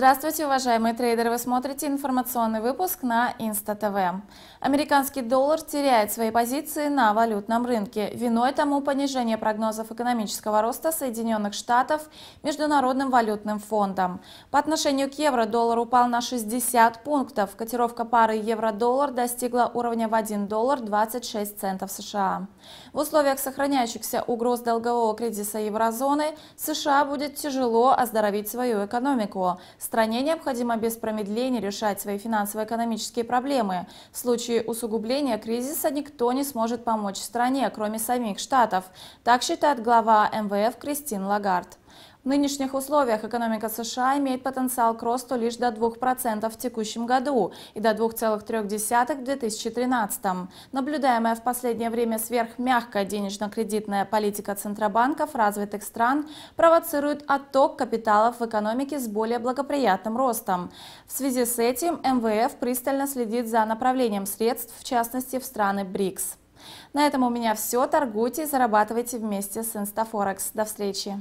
Здравствуйте, уважаемые трейдеры! Вы смотрите информационный выпуск на Инста-ТВ. Американский доллар теряет свои позиции на валютном рынке. Виной тому понижение прогнозов экономического роста Соединенных Штатов Международным валютным фондом. По отношению к евро доллар упал на 60 пунктов. Котировка пары евро-доллар достигла уровня в 1 доллар 26 центов США. В условиях сохраняющихся угроз долгового кризиса еврозоны США будет тяжело оздоровить свою экономику. Стране необходимо без промедления решать свои финансово-экономические проблемы. В случае усугубления кризиса никто не сможет помочь стране, кроме самих Штатов. Так считает глава МВФ Кристин Лагард. В нынешних условиях экономика США имеет потенциал к росту лишь до 2% в текущем году и до 2,3% в 2013. Наблюдаемая в последнее время сверхмягкая денежно-кредитная политика центробанков развитых стран провоцирует отток капиталов в экономике с более благоприятным ростом. В связи с этим МВФ пристально следит за направлением средств, в частности в страны БРИКС. На этом у меня все. Торгуйте и зарабатывайте вместе с Инстафорекс. До встречи!